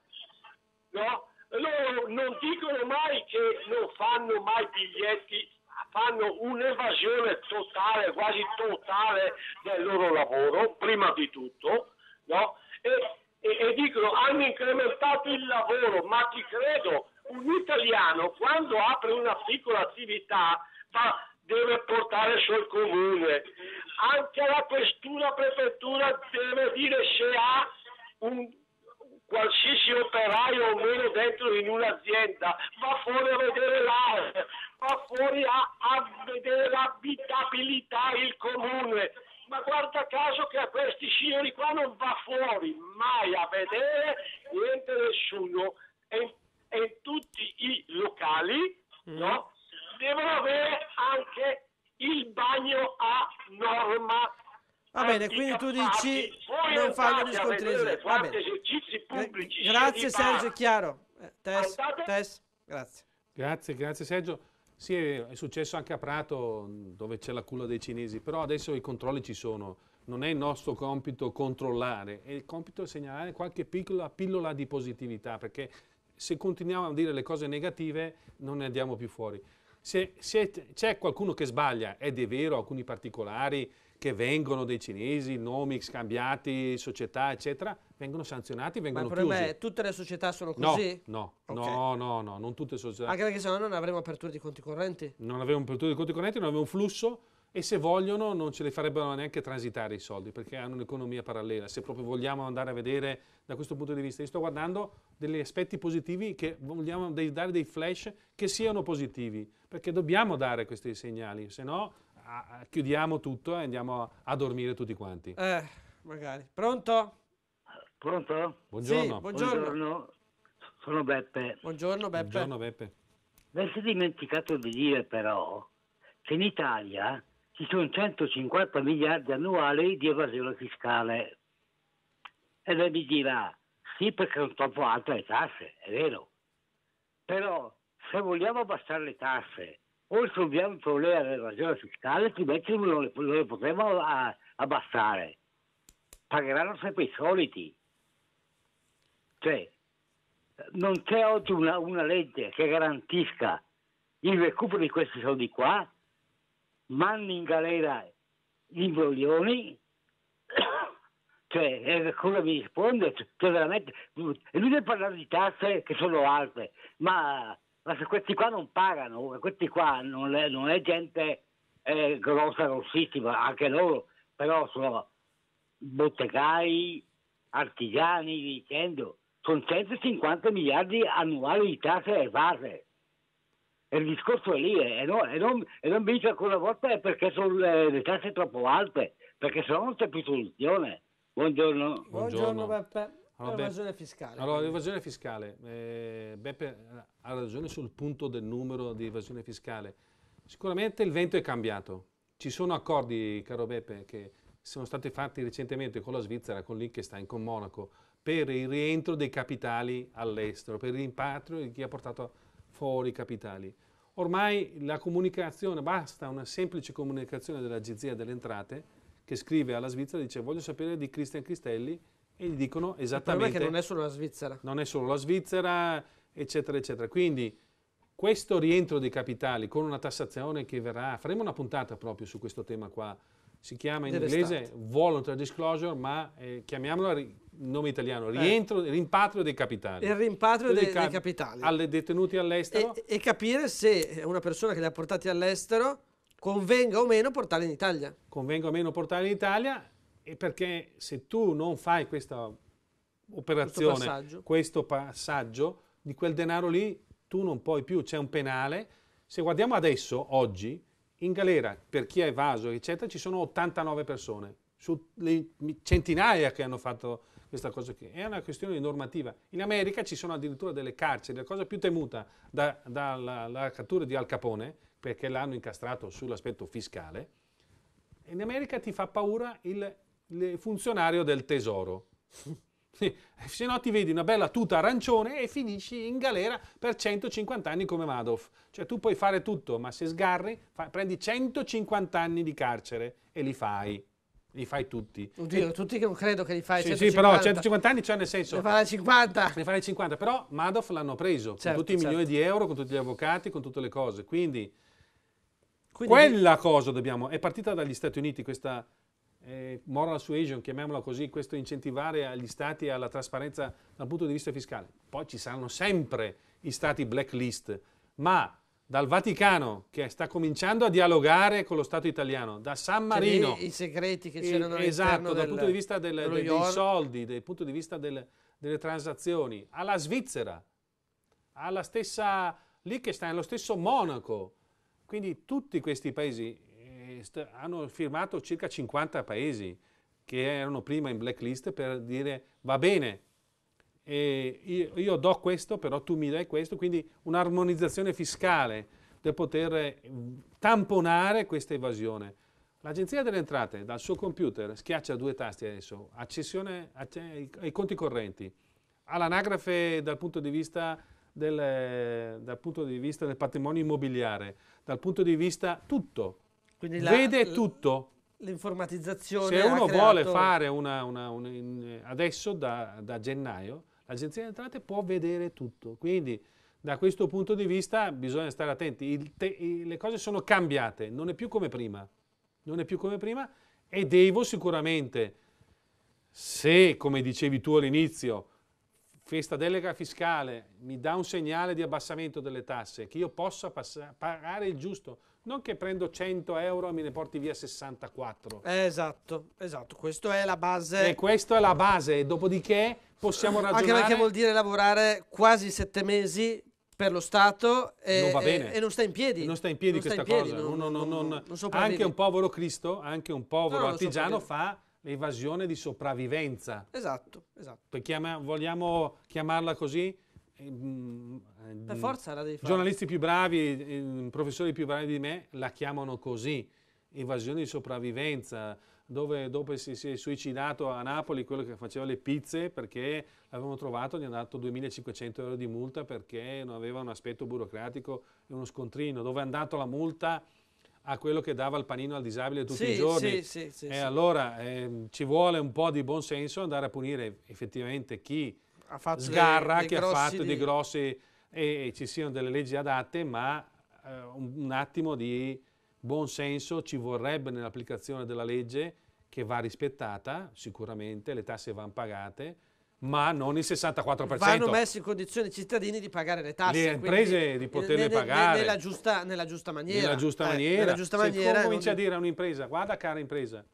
Speaker 5: no? loro non dicono mai che non fanno mai biglietti, fanno un'evasione totale, quasi totale del loro lavoro, prima di tutto, no? e, e, e dicono hanno incrementato il lavoro, ma ti credo, un italiano quando apre una piccola attività fa deve portare sul
Speaker 3: comune.
Speaker 5: Anche la questura prefettura deve dire se ha un, qualsiasi operaio o meno dentro in un'azienda va fuori a vedere l'area, va fuori a, a vedere l'abitabilità, il comune. Ma guarda caso che a questi signori qua non va fuori mai a vedere niente nessuno. E, e tutti i locali mm. no, devono avere anche il bagno a norma
Speaker 1: Va bene, quindi tu dici non fanno gli scontri. Va bene. Pubblici, grazie
Speaker 2: Sergio, è chiaro. Eh, Tess, Tess, grazie. Grazie, grazie Sergio. Sì, è successo anche a Prato dove c'è la culla dei cinesi, però adesso i controlli ci sono. Non è il nostro compito controllare, è il compito segnalare qualche piccola pillola di positività, perché se continuiamo a dire le cose negative non ne andiamo più fuori. Se, se c'è qualcuno che sbaglia, ed è vero, alcuni particolari, che vengono dei cinesi, nomi scambiati, società, eccetera, vengono sanzionati, vengono chiusi. Ma il problema chiusi. è tutte le
Speaker 1: società sono così?
Speaker 2: No, no, okay. no, no, no, non tutte le società. Anche
Speaker 1: perché sennò non avremo apertura di conti correnti?
Speaker 2: Non avremo apertura di conti correnti, non avremo un flusso e se vogliono non ce le farebbero neanche transitare i soldi perché hanno un'economia parallela. Se proprio vogliamo andare a vedere da questo punto di vista, io sto guardando degli aspetti positivi che vogliamo dare dei flash che siano positivi perché dobbiamo dare questi segnali, se no chiudiamo tutto e andiamo a, dormire tutti quanti.
Speaker 1: Eh, magari.
Speaker 2: Pronto? Pronto? Buongiorno. Sì, buongiorno.
Speaker 1: buongiorno.
Speaker 6: Sono Beppe. Buongiorno Beppe. Buongiorno Beppe. Avete dimenticato di dire però che in Italia ci sono 150 miliardi annuali di evasione fiscale. E lei mi dirà, sì perché sono troppo alte le tasse, è vero. Però se vogliamo abbassare le tasse o risolviamo il problema dell'evasione fiscale, altrimenti non le, non le potremo a, abbassare. Pagheranno sempre i soliti. Cioè, non c'è oggi una, una legge che garantisca il recupero di questi soldi qua, manni in galera gli imbroglioni,
Speaker 5: [COUGHS]
Speaker 6: cioè, eh, cosa mi risponde? Cioè, veramente, e lui deve parlare di tasse che sono alte, ma ma se questi qua non pagano, questi qua non è, non è gente eh, grossa, rossissima, anche loro, però sono bottegai, artigiani, dicendo, sono 150 miliardi annuali di tasse evase. E il discorso è lì eh, e non, e non, e non mi dice ancora una volta è perché sono le, le tasse troppo alte, perché se no non c'è più soluzione. Buongiorno. Buongiorno, Buongiorno Beppe. Allora,
Speaker 2: l'evasione
Speaker 1: fiscale. Allora,
Speaker 2: l'evasione fiscale. Eh, Beppe ha ragione sul punto del numero di evasione fiscale. Sicuramente il vento è cambiato. Ci sono accordi, caro Beppe, che sono stati fatti recentemente con la Svizzera, con Liechtenstein, con Monaco, per il rientro dei capitali all'estero, per il rimpatrio di chi ha portato fuori i capitali. Ormai la comunicazione, basta una semplice comunicazione dell'Agenzia delle Entrate che scrive alla Svizzera e dice voglio sapere di Christian Cristelli e gli dicono esattamente... Il problema è che non è solo la Svizzera. Non è solo la Svizzera, eccetera, eccetera. Quindi questo rientro dei capitali con una tassazione che verrà, faremo una puntata proprio su questo tema qua, si chiama in inglese voluntary disclosure, ma eh, chiamiamolo nome italiano, eh. rientro, eh. rimpatrio dei capitali. Il
Speaker 1: rimpatrio dei, cap dei
Speaker 2: capitali. Alle detenuti all'estero.
Speaker 1: E, e, capire se una persona che li ha
Speaker 2: portati all'estero convenga o meno portarli in Italia. Convenga o meno portarli in Italia e perché se tu non fai questa operazione, questo passaggio. questo passaggio di quel denaro lì, tu non puoi più, c'è un penale. Se guardiamo adesso, oggi, in galera per chi ha evaso, eccetera, ci sono 89 persone, sulle centinaia che hanno fatto questa cosa qui. È una questione di normativa. In America ci sono addirittura delle carceri, la cosa più temuta dalla da cattura di Al Capone, perché l'hanno incastrato sull'aspetto fiscale. In America ti fa paura il funzionario del tesoro. [LAUGHS] Se no ti vedi una bella tuta arancione e finisci in galera per 150 anni come Madoff. Cioè tu puoi fare tutto, ma se sgarri fa, prendi 150 anni di carcere e li fai. Li fai tutti. Oddio,
Speaker 1: e... tutti che credo che li fai. Sì, 150. sì, però 150
Speaker 2: anni c'è cioè nel senso. Ne fai 50. Ne farai 50, però Madoff l'hanno preso certo, con tutti i milioni di certo. euro, con tutti gli avvocati, con tutte le cose. Quindi, Quindi quella cosa dobbiamo... È partita dagli Stati Uniti questa eh, moral suasion, chiamiamola così, questo incentivare gli stati alla trasparenza dal punto di vista fiscale. Poi ci saranno sempre gli stati blacklist, ma dal Vaticano che sta cominciando a dialogare con lo Stato italiano, da San cioè, Marino. Cioè, i,
Speaker 1: I, segreti che c'erano Esatto, dal del, punto di vista del, del, dei
Speaker 2: soldi, dal punto di vista delle transazioni, alla Svizzera, alla stessa Liechtenstein, allo stesso Monaco. Quindi tutti questi paesi est hanno firmato circa 50 paesi che erano prima in blacklist per dire va bene, io, io do questo, però tu mi dai questo, quindi un'armonizzazione fiscale per poter tamponare questa evasione. L'Agenzia delle Entrate dal suo computer schiaccia due tasti adesso, accessione ai conti correnti, all'anagrafe dal dal punto di vista del patrimonio immobiliare, dal punto di vista tutto. La, vede tutto.
Speaker 1: L'informatizzazione. Se uno vuole fare
Speaker 2: una, una, una in, adesso da, da gennaio, l'Agenzia di Entrate può vedere tutto. Quindi da questo punto di vista bisogna stare attenti. Te, le cose sono cambiate, non è più come prima. Non è più come prima e devo sicuramente, se come dicevi tu all'inizio, questa delega fiscale mi dà un segnale di abbassamento delle tasse, che io possa pagare il giusto, non che prendo 100 euro e me ne porti via 64. Esatto, esatto. Questa è la base. E questa è la base. Dopodiché possiamo ragionare... Anche perché vuol dire lavorare
Speaker 1: quasi sette mesi per lo Stato e non, e non sta in piedi. Non sta in piedi non questa in piedi, cosa. Non, non, anche un
Speaker 2: povero Cristo, anche un povero no, artigiano fa l'evasione di sopravvivenza. Esatto, esatto. Chiama, vogliamo chiamarla così? Mm, per forza la devi fare. Giornalisti più bravi, mm, professori più bravi di me la chiamano così, evasione di sopravvivenza, dove dopo si, si è suicidato a Napoli quello che faceva le pizze perché l'avevano trovato, gli hanno dato 2500 euro di multa perché non aveva un aspetto burocratico e uno scontrino, dove è andato la multa a quello che dava il panino al disabile tutti sì, i giorni. Sì, sì, e allora eh, ci vuole un po' di buon senso andare a punire effettivamente chi sgarra dei, dei che ha fatto di... grossi e, e, ci siano delle leggi adatte, ma eh, un, un, attimo di buon senso ci vorrebbe nell'applicazione della legge che va rispettata, sicuramente le tasse vanno pagate, ma non il 64%. Vanno messi
Speaker 1: in condizione i cittadini di pagare le tasse. Le imprese di poterle ne, pagare. Nella giusta, nella giusta maniera. Nella giusta eh, maniera. Nella giusta Se maniera, cominci non... a
Speaker 2: dire a un'impresa, guarda cara impresa,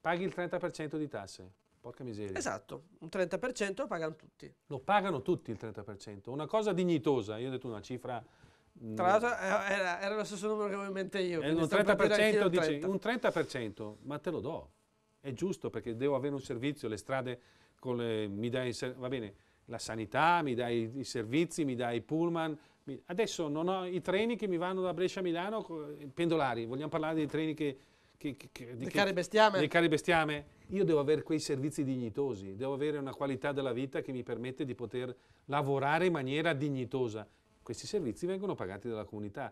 Speaker 2: paghi il 30% di tasse. Porca miseria. Esatto, un 30% lo pagano tutti. Lo pagano tutti il 30%, una cosa dignitosa, io ho detto una cifra... Mm, Tra l'altro eh,
Speaker 1: era, era, lo stesso numero che avevo in mente io. Eh, un 30%, dici, un
Speaker 2: 30%, ma te lo do, è giusto perché devo avere un servizio, le strade le, mi dai, va bene, la sanità, mi dai i servizi, mi dai i pullman, adesso non ho i treni che mi vanno da Brescia a Milano, pendolari, vogliamo parlare dei treni che che, che, che, di cari bestiame. Dei cari bestiame. Io devo avere quei servizi dignitosi, devo avere una qualità della vita che mi permette di poter lavorare in maniera dignitosa. Questi servizi vengono pagati dalla comunità.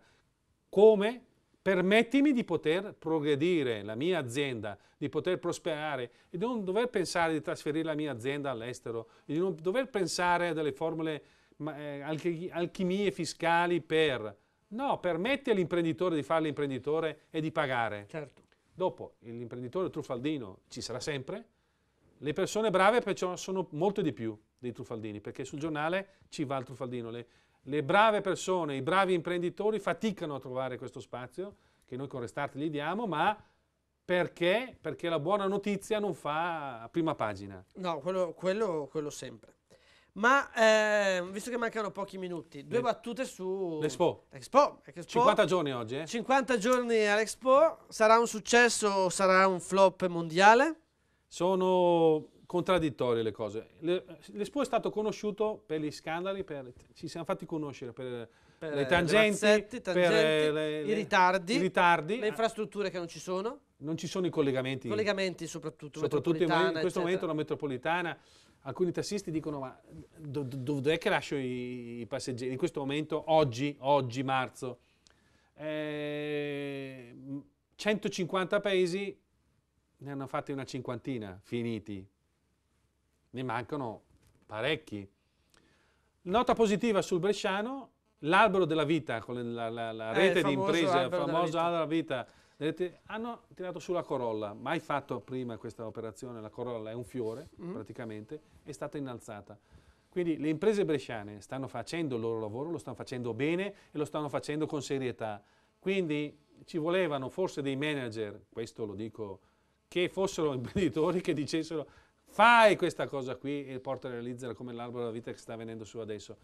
Speaker 2: Come? Permettimi di poter progredire la mia azienda, di poter prosperare e di non dover pensare di trasferire la mia azienda all'estero, di non dover pensare a delle formule eh, alchimie fiscali per... No, permette all'imprenditore di fare l'imprenditore e di pagare. Certo. Dopo, l'imprenditore truffaldino ci sarà sempre, le persone brave perciò sono molto di più dei truffaldini, perché sul giornale ci va il truffaldino. Le, le brave persone, i bravi imprenditori faticano a trovare questo spazio che noi con Restart gli diamo, ma perché? Perché la buona notizia non fa prima pagina.
Speaker 1: No, quello, quello, quello sempre. Ma eh, visto che mancano pochi minuti, due battute su l'Expo. L'Expo, l'Expo. 50 giorni oggi. Eh? 50 giorni all'Expo. Sarà un successo o sarà un flop mondiale?
Speaker 2: Sono contraddittorie le cose. L'Expo è stato conosciuto per gli scandali, per, ci siamo fatti conoscere per, per le tangenti, tangenti per le, i, ritardi, i ritardi, le infrastrutture che non ci sono. Non ci sono i collegamenti. collegamenti soprattutto. Soprattutto in questo eccetera. momento la metropolitana alcuni tassisti dicono ma dov'è do, do che lascio i, i, passeggeri in questo momento, oggi, oggi marzo? Eh, 150 paesi ne hanno fatti una cinquantina, finiti. Ne mancano parecchi. Nota positiva sul Bresciano, l'albero della vita, con la, la, la eh, rete eh, di imprese, il famoso albero della vita, albero della vita Vedete, hanno tirato sulla corolla, mai fatto prima questa operazione, la corolla è un fiore mm. praticamente, è stata innalzata. Quindi le imprese bresciane stanno facendo il loro lavoro, lo stanno facendo bene e lo stanno facendo con serietà. Quindi ci volevano forse dei manager, questo lo dico, che fossero imprenditori che dicessero fai questa cosa qui e porta a realizzare come l'albero della vita che sta venendo su adesso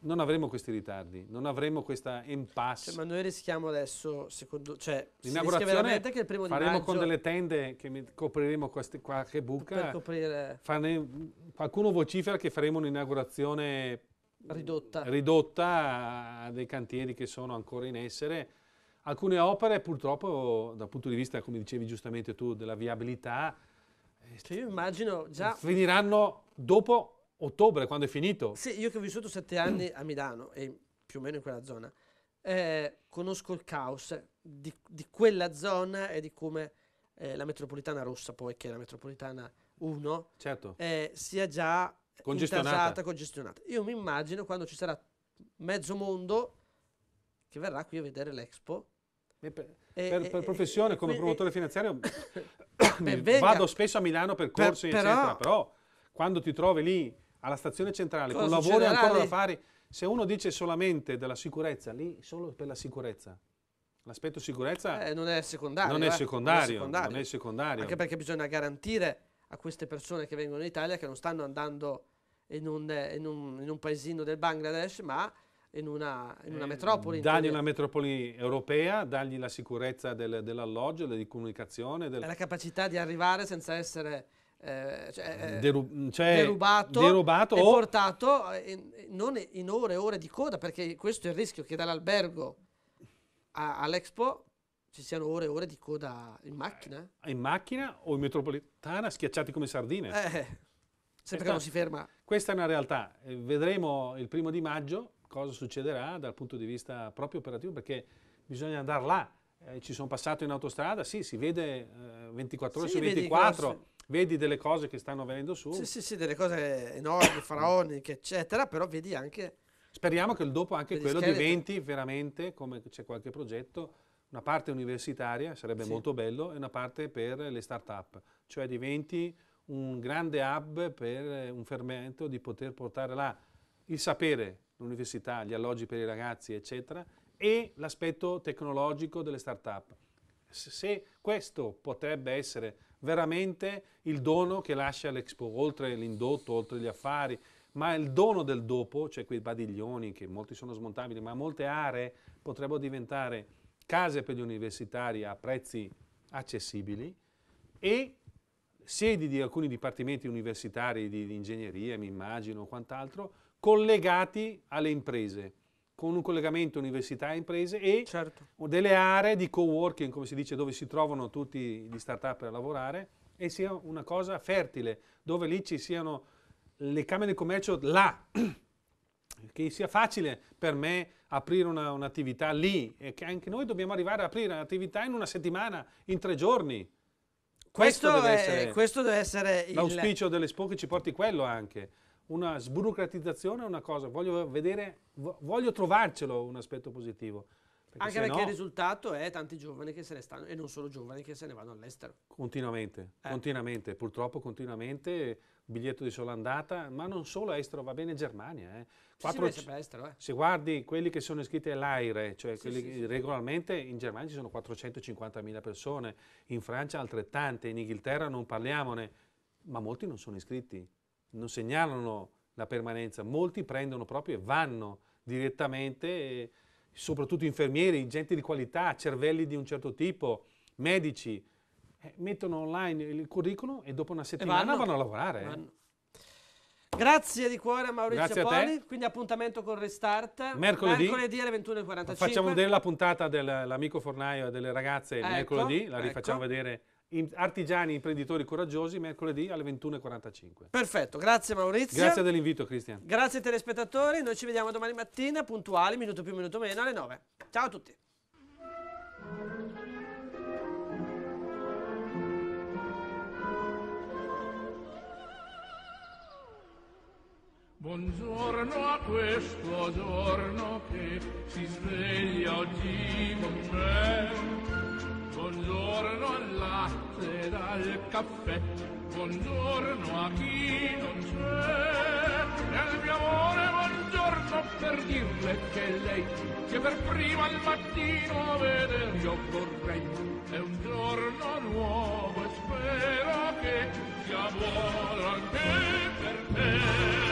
Speaker 2: non avremo questi ritardi, non avremo questa cioè, impasse. Cioè,
Speaker 1: ma noi rischiamo adesso,
Speaker 2: secondo, cioè, l'inaugurazione che il primo di faremo maggio, con delle tende che copriremo queste, qualche buca. Coprire... Farne, qualcuno vocifera che faremo un'inaugurazione ridotta. ridotta a dei cantieri che sono ancora in essere. Alcune opere purtroppo dal punto di vista, come dicevi giustamente tu, della viabilità, eh, che cioè, io immagino già... finiranno dopo ottobre, quando è finito. Sì,
Speaker 1: io che ho vissuto sette anni a Milano e più o meno in quella zona, eh, conosco il caos di, di, quella zona e di come eh, la metropolitana rossa, poi che è la metropolitana 1, certo. eh, sia già
Speaker 2: congestionata.
Speaker 1: congestionata. Io mi immagino quando ci sarà mezzo mondo che verrà qui a vedere l'Expo.
Speaker 2: per, e, per, per e, professione, come promotore finanziario, [COUGHS] [COUGHS] beh, vado spesso a Milano per corsi, per, eccetera, però quando ti trovi lì alla stazione centrale, Cosa con lavori ancora da fare, se uno dice solamente della sicurezza, lì solo per la sicurezza. L'aspetto sicurezza eh, non, è secondario, non, è eh. secondario, non, è non è secondario. Anche perché bisogna garantire
Speaker 1: a queste persone che vengono in Italia che non stanno andando in un, in un, in un paesino del Bangladesh, ma in una, in una eh, metropoli. Dagli una
Speaker 2: metropoli europea, dagli la sicurezza del, dell'alloggio, della comunicazione. Del... La
Speaker 1: capacità di arrivare senza essere eh, cioè, eh, Deru-
Speaker 2: cioè, derubato, derubato e o...
Speaker 1: portato eh, in, non in ore e ore di coda, perché questo è il rischio che dall'albergo a, all'Expo ci siano ore e ore di coda in macchina.
Speaker 2: In macchina o in metropolitana schiacciati come sardine. Eh, sempre che non si ferma. Questa è una realtà. Vedremo il primo di maggio cosa succederà dal punto di vista proprio operativo, perché bisogna andare là. Eh, ci sono passato in autostrada, sì, si vede eh, 24 ore sì, su 24 vedi delle cose che stanno venendo su. Sì, sì,
Speaker 1: sì, delle cose
Speaker 2: enormi, faraoniche,
Speaker 1: eccetera, però vedi anche...
Speaker 2: Speriamo che il dopo anche quello scheletri. diventi veramente, come c'è qualche progetto, una parte universitaria, sarebbe sì. molto bello, e una parte per le start-up, cioè diventi un grande hub per eh, un fermento di poter portare là il sapere, l'università, gli alloggi per i ragazzi, eccetera, e l'aspetto tecnologico delle start-up. Se questo potrebbe essere veramente il dono che lascia l'Expo, oltre l'indotto, oltre gli affari, ma il dono del dopo, cioè quei padiglioni che molti sono smontabili, ma molte aree potrebbero diventare case per gli universitari a prezzi accessibili e sedi di alcuni dipartimenti universitari di, di ingegneria, mi immagino, quant'altro, collegati alle imprese con un collegamento università e imprese e certo. delle aree di co-working, come si dice, dove si trovano tutti gli start-up a lavorare e sia una cosa fertile, dove lì ci siano le camere di commercio là, [CLEARS THROAT] che sia facile per me aprire una, un'attività lì e che anche noi dobbiamo arrivare ad aprire un'attività in una settimana, in tre giorni. Questo, questo, deve, è, essere questo deve, essere l'auspicio il... dell'Expo che ci porti quello anche una sburocratizzazione è una cosa, voglio, vedere, voglio trovarcelo un aspetto positivo. Perché Anche perché no, il
Speaker 1: risultato è tanti giovani che se ne stanno, e non solo giovani che se ne vanno all'estero.
Speaker 2: Continuamente, eh. continuamente, purtroppo continuamente, biglietto di sola andata, ma non solo estero, va bene Germania. Eh. Quattro, sì, sì, estero, eh. Se guardi quelli che sono iscritti all'AIRE, cioè sì, quelli sì, regolarmente in Germania ci sono 450.000 persone, in Francia altrettante, in Inghilterra non parliamone, ma molti non sono iscritti non segnalano la permanenza, molti prendono proprio e vanno direttamente, soprattutto infermieri, gente di qualità, cervelli di un certo tipo, medici, eh, mettono online il curriculum e dopo una settimana vanno, vanno, a lavorare. Vanno.
Speaker 1: Grazie di cuore a Maurizio Grazie Poli, a quindi appuntamento con Restart mercoledì, mercoledì alle 21.45. Facciamo vedere
Speaker 2: la puntata dell'amico fornaio e delle ragazze ecco, mercoledì, la rifacciamo ecco. vedere Artigiani imprenditori coraggiosi, mercoledì alle 21.45. Perfetto, grazie Maurizio. Grazie dell'invito, Cristian. Grazie telespettatori, noi
Speaker 1: ci vediamo domani mattina, puntuali, minuto più, minuto meno, alle 9. Ciao a tutti.
Speaker 4: Buongiorno a questo giorno che si sveglia oggi con
Speaker 2: me buongiorno al latte ed al caffè, buongiorno a chi non c'è. E al mio amore buongiorno per dirle che lei, che per prima al mattino veder io vorrei, è un giorno nuovo e spero che
Speaker 5: sia buono anche per te.